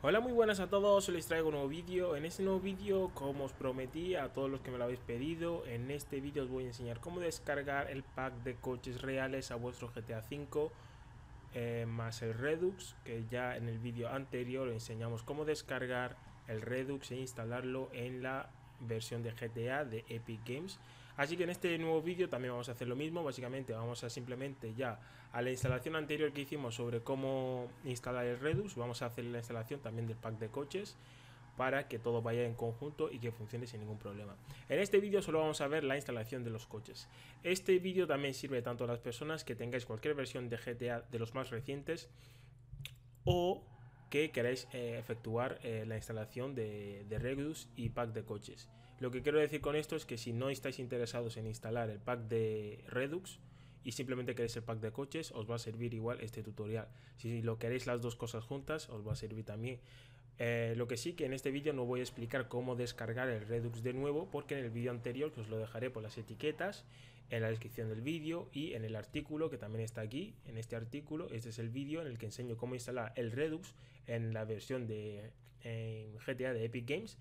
Hola muy buenas a todos, les traigo un nuevo vídeo, en este nuevo vídeo como os prometí a todos los que me lo habéis pedido, en este vídeo os voy a enseñar cómo descargar el pack de coches reales a vuestro GTA V eh, más el Redux, que ya en el vídeo anterior enseñamos cómo descargar el Redux e instalarlo en la versión de GTA de Epic Games Así que en este nuevo vídeo también vamos a hacer lo mismo, básicamente vamos a simplemente ya a la instalación anterior que hicimos sobre cómo instalar el Redux, vamos a hacer la instalación también del pack de coches para que todo vaya en conjunto y que funcione sin ningún problema. En este vídeo solo vamos a ver la instalación de los coches. Este vídeo también sirve tanto a las personas que tengáis cualquier versión de GTA de los más recientes o que queráis eh, efectuar eh, la instalación de, Redux y pack de coches. Lo que quiero decir con esto es que si no estáis interesados en instalar el pack de Redux y simplemente queréis el pack de coches, os va a servir igual este tutorial. Si lo queréis las dos cosas juntas, os va a servir también. Eh, lo que sí que en este vídeo no voy a explicar cómo descargar el Redux de nuevo, porque en el vídeo anterior, que os lo dejaré por las etiquetas, en la descripción del vídeo y en el artículo que también está aquí, en este artículo, este es el vídeo en el que enseño cómo instalar el Redux en la versión de en GTA de Epic Games.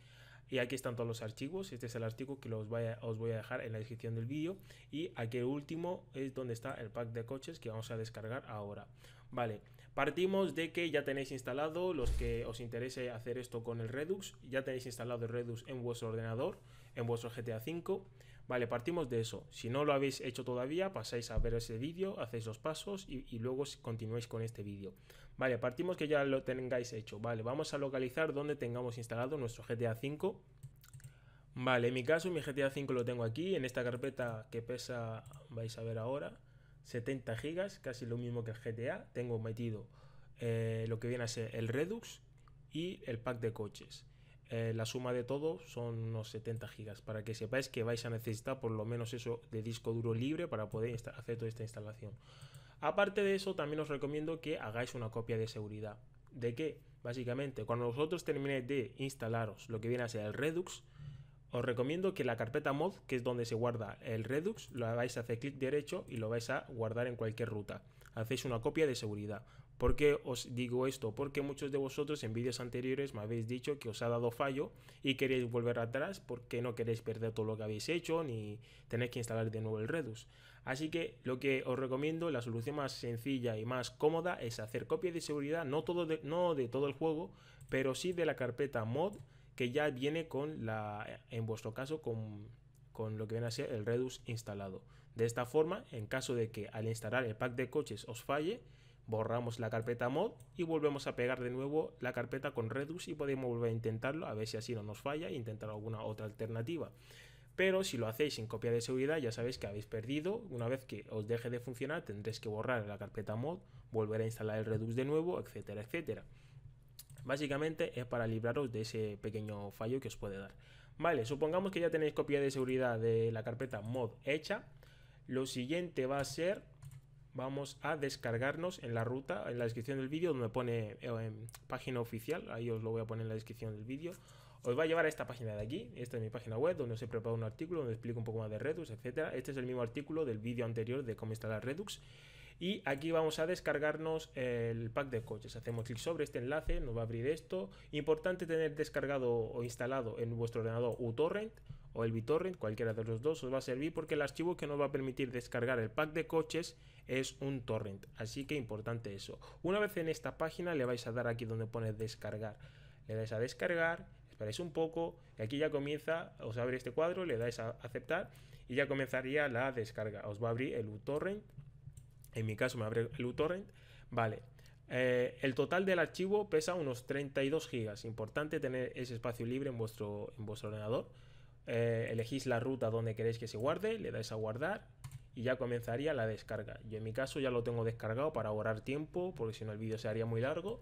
Y aquí están todos los archivos. Este es el artículo que los os voy a dejar en la descripción del vídeo. Y aquí último es donde está el pack de coches que vamos a descargar ahora. Vale, partimos de que ya tenéis instalado, los que os interese hacer esto con el Redux, ya tenéis instalado el Redux en vuestro ordenador, en vuestro GTA 5 Vale, partimos de eso. Si no lo habéis hecho todavía, pasáis a ver ese vídeo, hacéis los pasos y, y luego continuáis con este vídeo. Vale, partimos que ya lo tengáis hecho. Vale, vamos a localizar donde tengamos instalado nuestro GTA V. Vale, en mi caso mi GTA V lo tengo aquí, en esta carpeta que pesa, vais a ver ahora, 70 gigas, casi lo mismo que el GTA. Tengo metido eh, lo que viene a ser el Redux y el pack de coches. Eh, la suma de todo son unos 70 gigas, para que sepáis que vais a necesitar por lo menos eso de disco duro libre para poder hacer toda esta instalación. Aparte de eso, también os recomiendo que hagáis una copia de seguridad. ¿De qué? Básicamente, cuando vosotros terminéis de instalaros lo que viene a ser el Redux, os recomiendo que la carpeta mod, que es donde se guarda el Redux, lo hagáis a hacer clic derecho y lo vais a guardar en cualquier ruta. Hacéis una copia de seguridad. ¿Por qué os digo esto? Porque muchos de vosotros en vídeos anteriores me habéis dicho que os ha dado fallo y queréis volver atrás porque no queréis perder todo lo que habéis hecho ni tenéis que instalar de nuevo el Redux. Así que lo que os recomiendo, la solución más sencilla y más cómoda es hacer copia de seguridad, no, de, todo el juego, pero sí de la carpeta mod que ya viene con la, en vuestro caso, con, con lo que viene a ser el Redux instalado. De esta forma, en caso de que al instalar el pack de coches os falle, borramos la carpeta mod y volvemos a pegar de nuevo la carpeta con Redux y podemos volver a intentarlo a ver si así no nos falla e intentar alguna otra alternativa. Pero si lo hacéis sin copia de seguridad, ya sabéis que habéis perdido. Una vez que os deje de funcionar, tendréis que borrar la carpeta mod, volver a instalar el Redux de nuevo, etcétera, etcétera. Básicamente es para libraros de ese pequeño fallo que os puede dar. Vale, supongamos que ya tenéis copia de seguridad de la carpeta mod hecha. Lo siguiente va a ser vamos a descargarnos en la ruta, en la descripción del vídeo, donde pone eh, página oficial, ahí os lo voy a poner en la descripción del vídeo, os va a llevar a esta página de aquí, esta es mi página web, donde os he preparado un artículo donde explico un poco más de Redux, etcétera. Este es el mismo artículo del vídeo anterior de cómo instalar Redux. Y aquí vamos a descargarnos el pack de coches. Hacemos clic sobre este enlace, nos va a abrir esto. Importante tener descargado o instalado en vuestro ordenador uTorrent o el BitTorrent, cualquiera de los dos os va a servir porque el archivo que nos va a permitir descargar el pack de coches es un torrent. Así que importante eso. Una vez en esta página le vais a dar aquí donde pone descargar. Le dais a descargar es un poco, y aquí ya comienza, os abre este cuadro, le dais a aceptar y ya comenzaría la descarga. Os va a abrir el uTorrent, en mi caso me abre el uTorrent, vale. Eh, el total del archivo pesa unos 32 gigas, importante tener ese espacio libre en vuestro, en vuestro ordenador. Eh, elegís la ruta donde queréis que se guarde, le dais a guardar y ya comenzaría la descarga. Yo en mi caso ya lo tengo descargado para ahorrar tiempo, porque si no el vídeo se haría muy largo.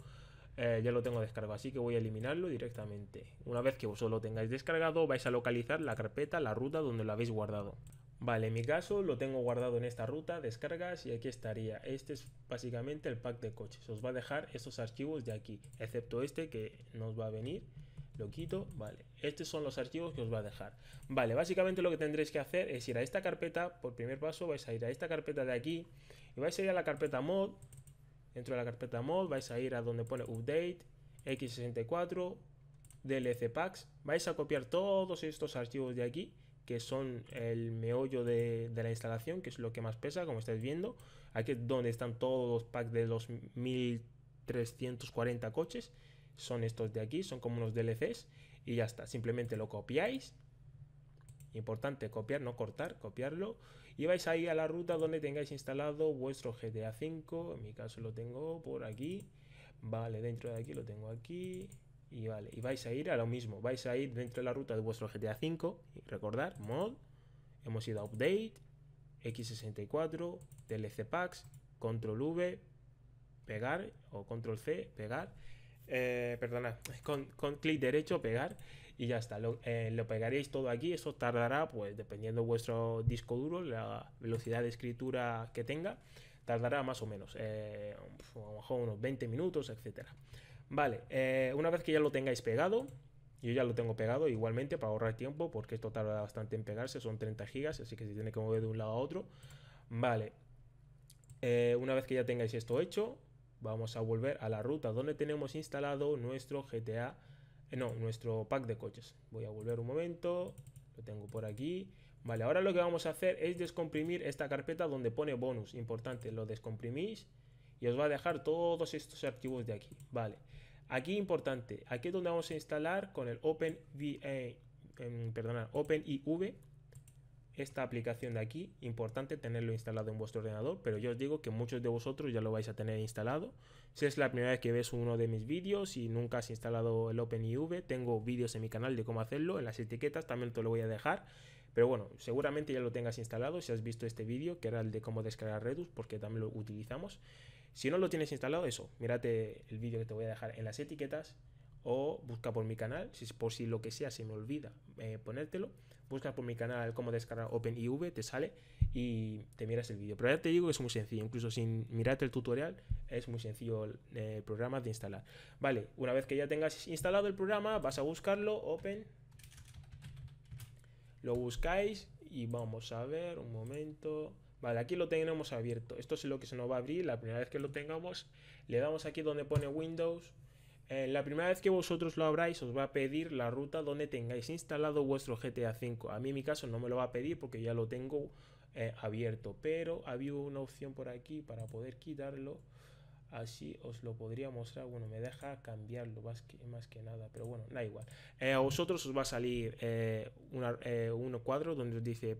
Eh, ya lo tengo descargado, así que voy a eliminarlo directamente. Una vez que vosotros lo tengáis descargado, vais a localizar la carpeta, la ruta donde lo habéis guardado. Vale, en mi caso lo tengo guardado en esta ruta, descargas y aquí estaría. Este es básicamente el pack de coches. Os va a dejar estos archivos de aquí, excepto este que nos va a venir. Lo quito, vale. Estos son los archivos que os va a dejar. Vale, básicamente lo que tendréis que hacer es ir a esta carpeta. Por primer paso vais a ir a esta carpeta de aquí y vais a ir a la carpeta mod dentro de la carpeta mod, vais a ir a donde pone update, x64, DLC packs, vais a copiar todos estos archivos de aquí que son el meollo de, la instalación, que es lo que más pesa, como estáis viendo. Aquí es donde están todos los packs de los 1340 coches. Son estos de aquí, son como unos DLCs. Y ya está, simplemente lo copiáis. Importante copiar, no cortar, copiarlo y vais ir a la ruta donde tengáis instalado vuestro GTA V, en mi caso lo tengo por aquí, vale, dentro de aquí lo tengo aquí, y vale, y vais a ir a lo mismo, vais a ir dentro de la ruta de vuestro GTA V, y recordar, mod, hemos ido a update, x64, DLC packs, control V, pegar, o control C, pegar, eh, Perdona, con clic derecho, pegar, y ya está. Lo, eh, pegaréis todo aquí, eso tardará, pues dependiendo de vuestro disco duro, la velocidad de escritura que tenga, tardará más o menos, eh, a lo mejor unos 20 minutos, etcétera. Vale, eh, una vez que ya lo tengáis pegado, yo ya lo tengo pegado igualmente para ahorrar tiempo, porque esto tarda bastante en pegarse, son 30 gigas, así que se tiene que mover de un lado a otro. Vale, una vez que ya tengáis esto hecho, vamos a volver a la ruta donde tenemos instalado nuestro GTA eh, no, nuestro pack de coches. Voy a volver un momento. Lo tengo por aquí. Vale, ahora lo que vamos a hacer es descomprimir esta carpeta donde pone bonus. Importante, lo descomprimís y os va a dejar todos estos archivos de aquí. Vale, aquí importante, aquí es donde vamos a instalar con el Open, v, eh, em, OpenIV esta aplicación de aquí, importante tenerlo instalado en vuestro ordenador, pero yo os digo que muchos de vosotros ya lo vais a tener instalado. Si es la primera vez que ves uno de mis vídeos y nunca has instalado el OpenIV, tengo vídeos en mi canal de cómo hacerlo, en las etiquetas también te lo voy a dejar. Pero bueno, seguramente ya lo tengas instalado si has visto este vídeo, que era el de cómo descargar Redux, porque también lo utilizamos. Si no lo tienes instalado, eso, mírate el vídeo que te voy a dejar en las etiquetas o busca por mi canal, si es por si lo que sea se me olvida eh, ponértelo, busca por mi canal cómo descargar OpenIV, te sale y te miras el vídeo. Pero ya te digo que es muy sencillo, incluso sin mirarte el tutorial, es muy sencillo el eh, programa de instalar. Vale, una vez que ya tengas instalado el programa, vas a buscarlo, Open, lo buscáis y vamos a ver un momento. Vale, aquí lo tenemos abierto. Esto es lo que se nos va a abrir. La primera vez que lo tengamos, le damos aquí donde pone Windows eh, la primera vez que vosotros lo abráis os va a pedir la ruta donde tengáis instalado vuestro GTA V. A mí en mi caso no me lo va a pedir porque ya lo tengo eh, abierto, pero había una opción por aquí para poder quitarlo. Así os lo podría mostrar. Bueno, me deja cambiarlo más que, más que nada, pero bueno, da igual. Eh, a vosotros os va a salir un cuadro donde os dice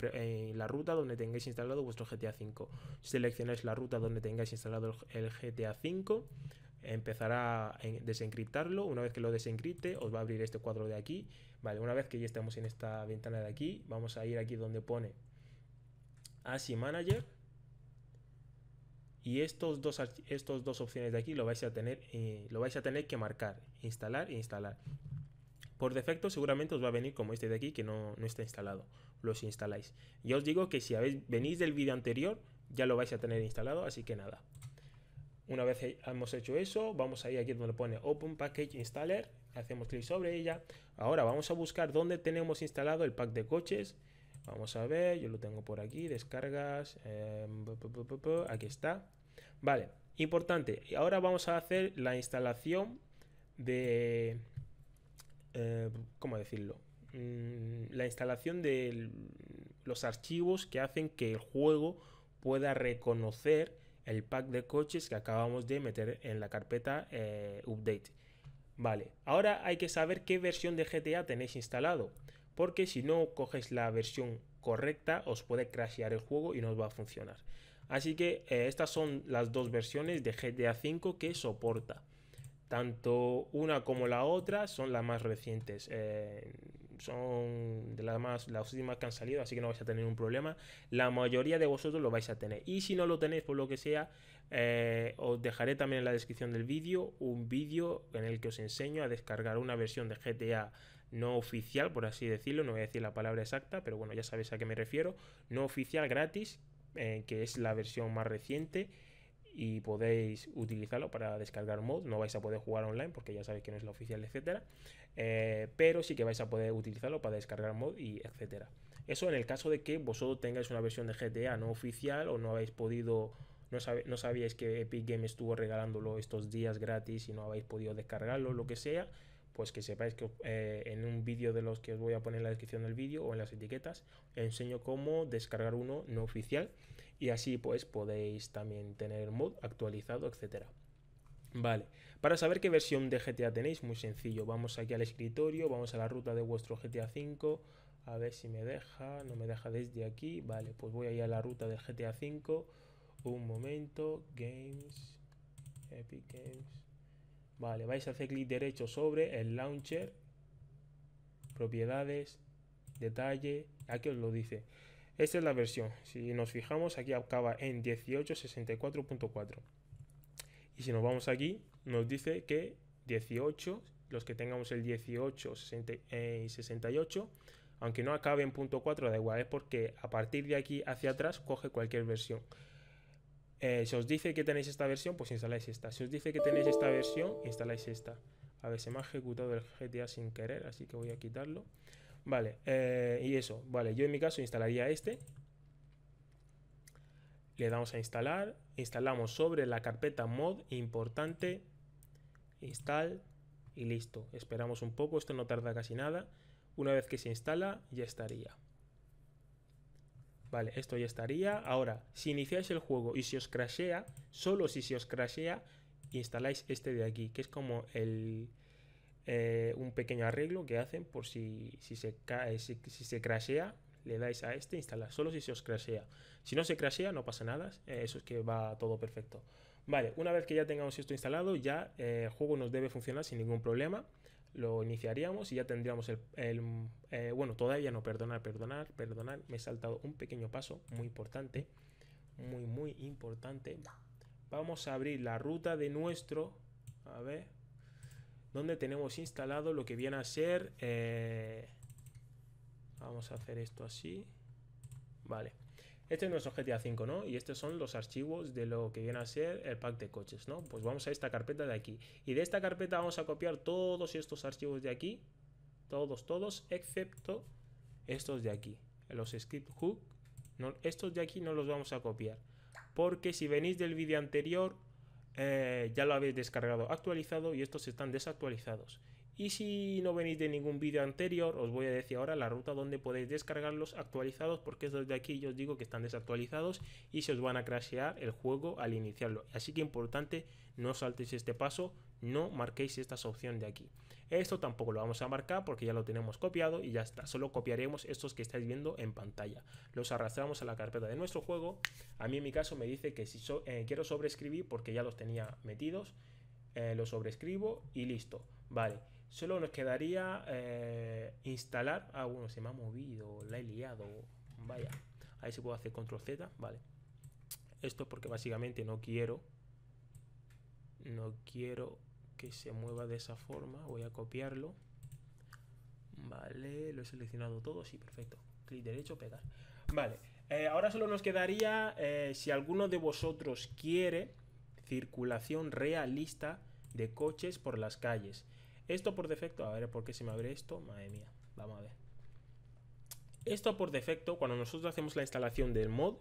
la ruta donde tengáis instalado vuestro GTA V. Seleccionáis la ruta donde tengáis instalado el GTA V empezará a desencriptarlo. Una vez que lo desencripte, os va a abrir este cuadro de aquí. Vale, una vez que ya estemos en esta ventana de aquí, vamos a ir aquí donde pone ASI Manager. Y estos dos, dos opciones de aquí lo vais, a tener, eh, lo vais a tener que marcar, instalar e instalar. Por defecto seguramente os va a venir como este de aquí que no, está instalado. Los instaláis. Yo os digo que si venís del vídeo anterior ya lo vais a tener instalado, así que nada. Una vez hemos hecho eso, vamos a ir aquí donde pone Open Package Installer, hacemos clic sobre ella. Ahora vamos a buscar dónde tenemos instalado el pack de coches. Vamos a ver, yo lo tengo por aquí, descargas, em, aquí está. Vale, importante, ahora vamos a hacer la instalación de... Eh, ¿Cómo decirlo? Mm, la instalación de los archivos que hacen que el juego pueda reconocer el pack de coches que acabamos de meter en la carpeta eh, update. Vale, ahora hay que saber qué versión de GTA tenéis instalado, porque si no coges la versión correcta os puede crashear el juego y no os va a funcionar. Así que eh, estas son las dos versiones de GTA V que soporta. Tanto una como la otra son las más recientes. Eh, son de las más las últimas que han salido, así que no vais a tener un problema. La mayoría de vosotros lo vais a tener. Y si no lo tenéis por lo que sea, eh, os dejaré también en la descripción del vídeo un vídeo en el que os enseño a descargar una versión de GTA no oficial, por así decirlo, no voy a decir la palabra exacta, pero bueno, ya sabéis a qué me refiero, no oficial gratis, eh, que es la versión más reciente y podéis utilizarlo para descargar mod. No vais a poder jugar online porque ya sabéis que no es la oficial, etcétera. Eh, pero sí que vais a poder utilizarlo para descargar mod y etcétera. Eso en el caso de que vosotros tengáis una versión de GTA no oficial o no habéis podido. No, sabíais que Epic Games estuvo regalándolo estos días gratis y no habéis podido descargarlo, lo que sea pues que sepáis que eh, en un vídeo de los que os voy a poner en la descripción del vídeo o en las etiquetas, enseño cómo descargar uno no oficial y así pues podéis también tener mod actualizado, etcétera. Vale, para saber qué versión de GTA tenéis, muy sencillo, vamos aquí al escritorio, vamos a la ruta de vuestro GTA V, a ver si me deja, no me deja desde aquí, vale, pues voy ir a la ruta del GTA V, un momento, Games, Epic Games, vale, vais a hacer clic derecho sobre el launcher, propiedades, detalle, aquí os lo dice, esta es la versión. Si nos fijamos, aquí acaba en 1864.4. Y si nos vamos aquí, nos dice que 18, los que tengamos el 1868 eh, aunque no acabe en .4, da igual, es porque a partir de aquí hacia atrás coge cualquier versión. Eh, si os dice que tenéis esta versión, pues instaláis esta. Si os dice que tenéis esta versión, instaláis esta. A ver, se me ha ejecutado el GTA sin querer, así que voy a quitarlo. Vale, eh, y eso, vale, yo en mi caso instalaría este. Le damos a instalar, instalamos sobre la carpeta mod importante, install y listo. Esperamos un poco, esto no tarda casi nada. Una vez que se instala, ya estaría. Vale, esto ya estaría. Ahora, si iniciáis el juego y si os crashea, solo si se os crashea, instaláis este de aquí, que es como el, eh, un pequeño arreglo que hacen por si, si, se, cae, si, se crashea, le dais a este, instalar solo si se os crashea. Si no se crashea, no pasa nada, eh, eso es que va todo perfecto. Vale, una vez que ya tengamos esto instalado, ya eh, el juego nos debe funcionar sin ningún problema. Lo iniciaríamos y ya tendríamos el... bueno, todavía no, perdonar, perdonar, perdonar. Me he saltado un pequeño paso muy importante. Muy, muy importante. Vamos a abrir la ruta de nuestro... A ver, donde tenemos instalado lo que viene a ser... Eh, vamos a hacer esto así. Vale. Este es nuestro GTA 5, ¿no? Y estos son los archivos de lo que viene a ser el pack de coches, ¿no? Pues vamos a esta carpeta de aquí. Y de esta carpeta vamos a copiar todos estos archivos de aquí. Todos, todos, excepto estos de aquí. Los script hook. No, estos de aquí no los vamos a copiar. Porque si venís del vídeo anterior, eh, ya lo habéis descargado actualizado y estos están desactualizados. Y si no venís de ningún vídeo anterior, os voy a decir ahora la ruta donde podéis descargarlos actualizados, porque es desde aquí yo os digo que están desactualizados y se os van a crashear el juego al iniciarlo. Así que importante, no saltéis este paso, no marquéis esta opción de aquí. Esto tampoco lo vamos a marcar porque ya lo tenemos copiado y ya está. Solo copiaremos estos que estáis viendo en pantalla. Los arrastramos a la carpeta de nuestro juego. A mí en mi caso me dice que si eh, quiero sobreescribir porque ya los tenía metidos, eh, lo los sobreescribo y listo. Vale, solo nos quedaría eh, instalar... Ah, bueno, se me ha movido, la he liado. Vaya, ahí se puede hacer control Z, vale. Esto porque básicamente no quiero no quiero se mueva de esa forma. Voy a copiarlo. Vale, lo he seleccionado todo, sí, perfecto. Clic derecho, pegar. Vale, eh, ahora solo nos quedaría, eh, si alguno de vosotros quiere, circulación realista de coches por las calles. Esto por defecto, a ver por qué se me abre esto, madre mía, vamos a ver. Esto por defecto, cuando nosotros hacemos la instalación del mod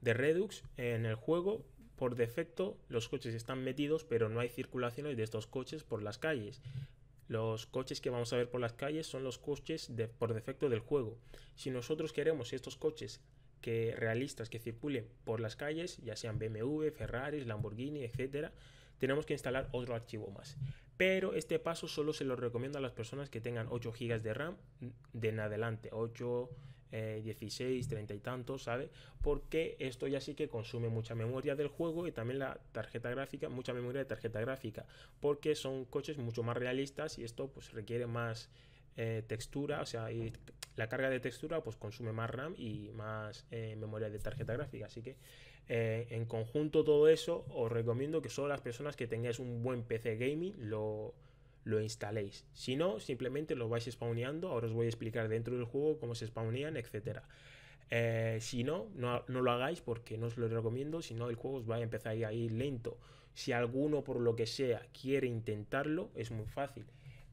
de Redux en el juego, por defecto los coches están metidos, pero no hay circulaciones de estos coches por las calles. Los coches que vamos a ver por las calles son los coches de, por defecto del juego. Si nosotros queremos estos coches que realistas que circulen por las calles, ya sean BMW, Ferrari, Lamborghini, etc., tenemos que instalar otro archivo más. Pero este paso solo se lo recomiendo a las personas que tengan 8 GB de RAM de en adelante, 8 16, eh, 30 y tantos, sabe Porque esto ya sí que consume mucha memoria del juego y también la tarjeta gráfica, mucha memoria de tarjeta gráfica, porque son coches mucho más realistas y esto pues requiere más eh, textura, o sea, y la carga de textura pues consume más RAM y más eh, memoria de tarjeta gráfica, así que en conjunto todo eso os recomiendo que solo las personas que tengáis un buen PC gaming lo lo instaléis. Si no, simplemente lo vais spawneando. Ahora os voy a explicar dentro del juego cómo se spawnean, etc. Eh, si no, no, lo hagáis porque no os lo recomiendo, si no el juego os va a empezar a ir lento. Si alguno por lo que sea quiere intentarlo, es muy fácil.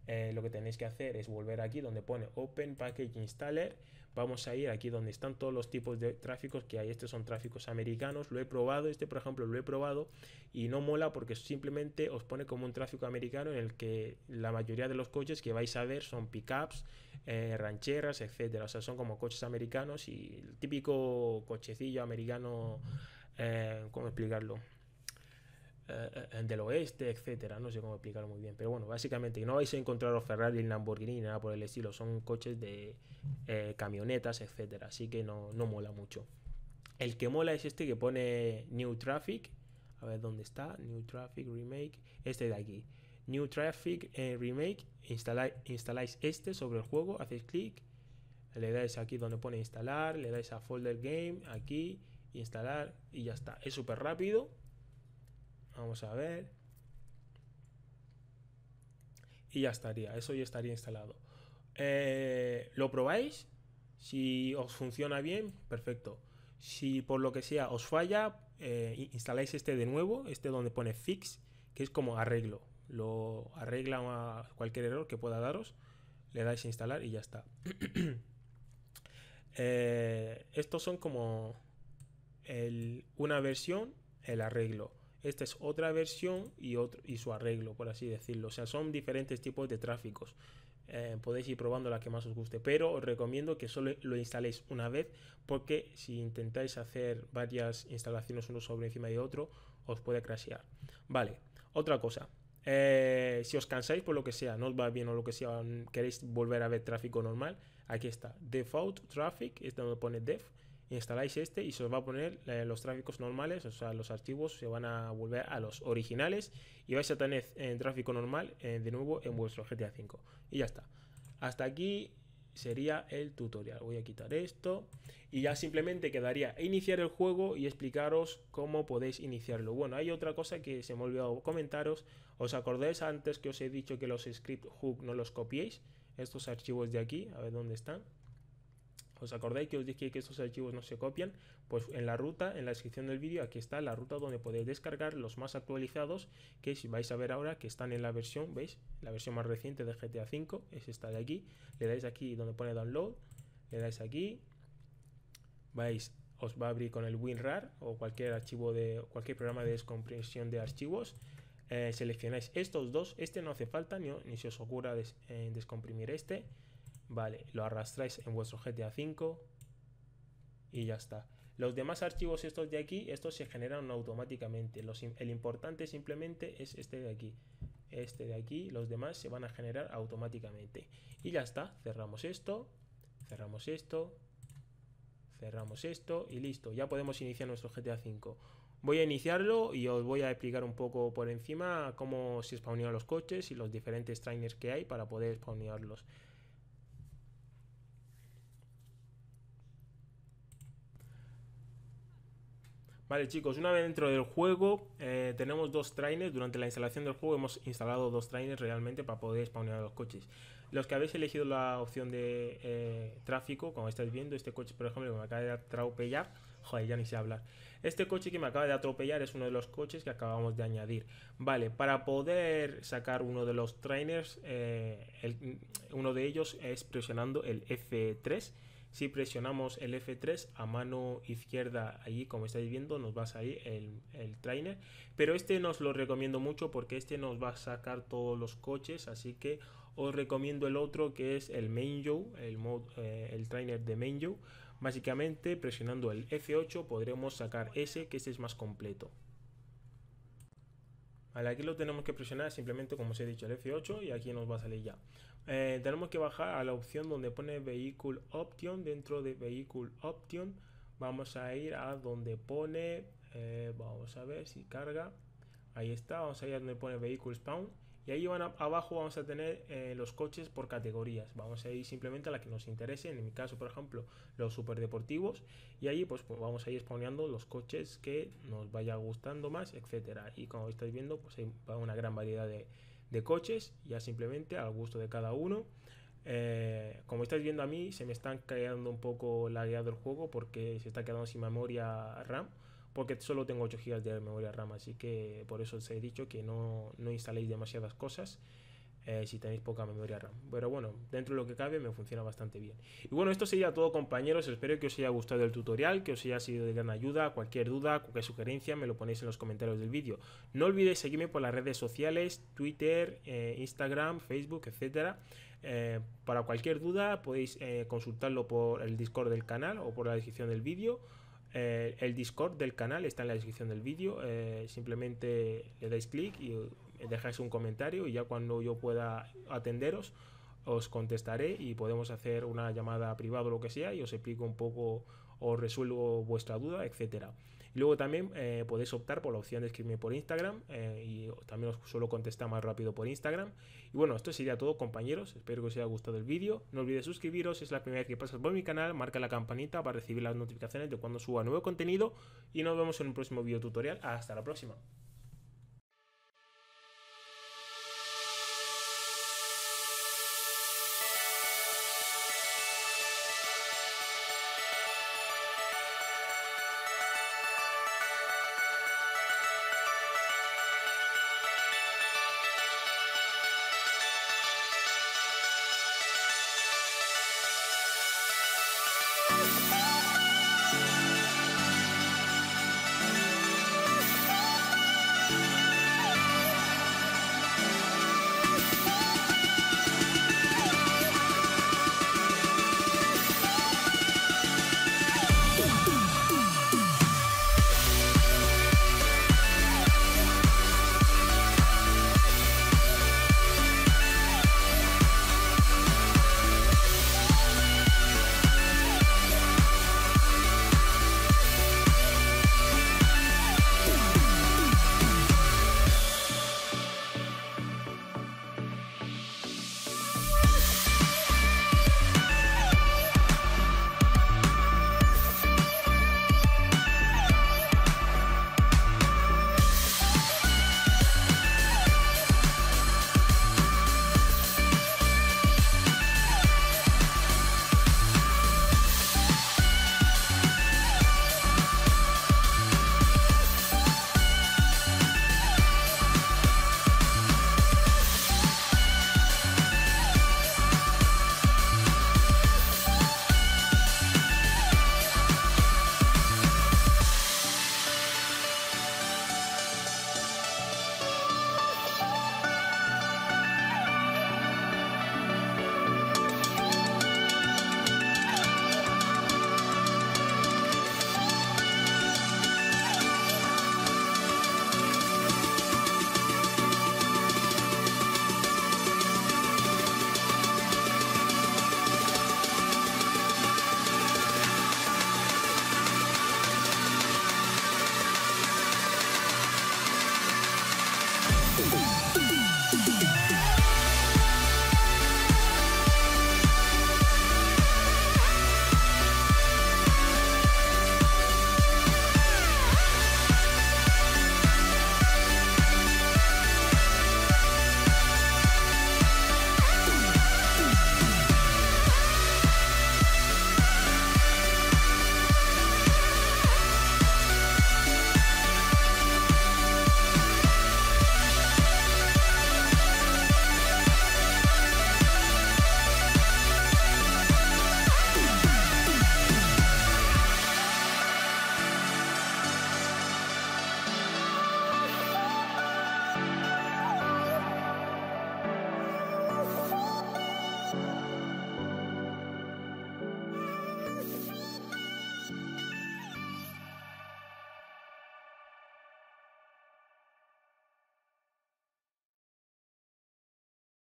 Eh, lo que tenéis que hacer es volver aquí donde pone Open Package Installer Vamos a ir aquí donde están todos los tipos de tráficos que hay. Estos son tráficos americanos. Lo he probado. Este, por ejemplo, lo he probado. Y no mola porque simplemente os pone como un tráfico americano en el que la mayoría de los coches que vais a ver son pickups, eh, rancheras, etcétera. O sea, son como coches americanos y el típico cochecillo americano. Eh, ¿Cómo explicarlo? Eh, eh, del oeste, etcétera. No sé cómo explicarlo muy bien, pero bueno, básicamente no vais a encontrar Ferrari, Lamborghini, nada por el estilo. Son coches de eh, camionetas, etcétera. Así que no, mola mucho. El que mola es este que pone New Traffic. A ver dónde está. New Traffic Remake. Este de aquí. New Traffic Remake. Instala, instaláis este sobre el juego. Hacéis clic. Le dais aquí donde pone instalar. Le dais a Folder Game. Aquí. Instalar. Y ya está. Es súper rápido. Vamos a ver. Y ya estaría, eso ya estaría instalado. Eh, ¿Lo probáis? Si os funciona bien, perfecto. Si por lo que sea os falla, eh, instaláis este de nuevo, este donde pone fix, que es como arreglo. Lo arregla a cualquier error que pueda daros, le dais a instalar y ya está. Eh, estos son como una versión, el arreglo. Esta es otra versión y, su arreglo, por así decirlo. O sea, son diferentes tipos de tráficos. Eh, podéis ir probando la que más os guste, pero os recomiendo que solo lo instaléis una vez porque si intentáis hacer varias instalaciones uno sobre encima de otro, os puede crashear. Vale, otra cosa. Eh, si os cansáis por lo que sea, no os va bien o lo que sea, queréis volver a ver tráfico normal, aquí está. Default Traffic, es donde pone def instaláis este y se os va a poner eh, los tráficos normales, o sea, los archivos se van a volver a los originales y vais a tener eh, tráfico normal eh, de nuevo en vuestro GTA V. Y ya está. Hasta aquí sería el tutorial. Voy a quitar esto y ya simplemente quedaría iniciar el juego y explicaros cómo podéis iniciarlo. Bueno, hay otra cosa que se me ha olvidado comentaros. ¿Os acordáis antes que os he dicho que los script hook no los copiéis? Estos archivos de aquí, a ver dónde están. ¿Os acordáis que os dije que estos archivos no se copian? Pues en la ruta, en la descripción del vídeo, aquí está la ruta donde podéis descargar los más actualizados, que si vais a ver ahora que están en la versión, ¿veis? La versión más reciente de GTA V es esta de aquí. Le dais aquí donde pone download, le dais aquí, vais, os va a abrir con el WinRAR o cualquier archivo de cualquier programa de descompresión de archivos. Eh, seleccionáis estos dos, este no hace falta, ni, ni se os ocurra eh, descomprimir este Vale, lo arrastráis en vuestro GTA 5 y ya está. Los demás archivos estos de aquí, estos se generan automáticamente. el importante simplemente es este de aquí. Este de aquí, los demás se van a generar automáticamente. Y ya está, cerramos esto, cerramos esto, cerramos esto y listo. Ya podemos iniciar nuestro GTA 5 Voy a iniciarlo y os voy a explicar un poco por encima cómo se spawnean los coches y los diferentes trainers que hay para poder spawnearlos. Vale chicos, una vez dentro del juego eh, tenemos dos trainers, durante la instalación del juego hemos instalado dos trainers realmente para poder spawnear los coches. Los que habéis elegido la opción de eh, tráfico, como estáis viendo, este coche por ejemplo que me acaba de atropellar, joder ya ni sé hablar, este coche que me acaba de atropellar es uno de los coches que acabamos de añadir. Vale, para poder sacar uno de los trainers, eh, uno de ellos es presionando el F3 si presionamos el F3 a mano izquierda, allí como estáis viendo, nos va a salir el, trainer. Pero este nos lo recomiendo mucho porque este nos va a sacar todos los coches, así que os recomiendo el otro que es el Menjo, el, eh, el trainer de Menjo. Básicamente presionando el F8 podremos sacar ese que este es más completo. Aquí lo tenemos que presionar simplemente como os he dicho el F8 y aquí nos va a salir ya. Eh, tenemos que bajar a la opción donde pone Vehicle Option. Dentro de Vehicle Option vamos a ir a donde pone, eh, vamos a ver si carga. Ahí está, vamos a ir a donde pone Vehicle Spawn y ahí van abajo vamos a tener eh, los coches por categorías. Vamos a ir simplemente a la que nos interese. En mi caso, por ejemplo, los superdeportivos. Y ahí pues, pues vamos a ir exponiendo los coches que nos vaya gustando más, etcétera. Y como estáis viendo, pues hay una gran variedad de, coches. Ya simplemente al gusto de cada uno. Eh, como estáis viendo a mí, se me están cayendo un poco la idea del juego porque se está quedando sin memoria RAM porque solo tengo 8 GB de memoria RAM, así que por eso os he dicho que no, instaléis demasiadas cosas eh, si tenéis poca memoria RAM. Pero bueno, dentro de lo que cabe me funciona bastante bien. Y bueno, esto sería todo compañeros, espero que os haya gustado el tutorial, que os haya sido de gran ayuda, cualquier duda, cualquier sugerencia me lo ponéis en los comentarios del vídeo. No olvidéis seguirme por las redes sociales, Twitter, eh, Instagram, Facebook, etcétera. Eh, para cualquier duda podéis consultarlo por el Discord del canal o por la descripción del vídeo. Eh, el Discord del canal está en la descripción del vídeo. Eh, simplemente le dais clic y eh, dejáis un comentario y ya cuando yo pueda atenderos os contestaré y podemos hacer una llamada privada o lo que sea y os explico un poco o resuelvo vuestra duda, etcétera luego también eh, podéis optar por la opción de escribirme por Instagram eh, y también os suelo contestar más rápido por Instagram. Y bueno, esto sería todo compañeros, espero que os haya gustado el vídeo. No olvides suscribiros es la primera vez que pasas por mi canal, marca la campanita para recibir las notificaciones de cuando suba nuevo contenido y nos vemos en un próximo vídeo tutorial. Hasta la próxima.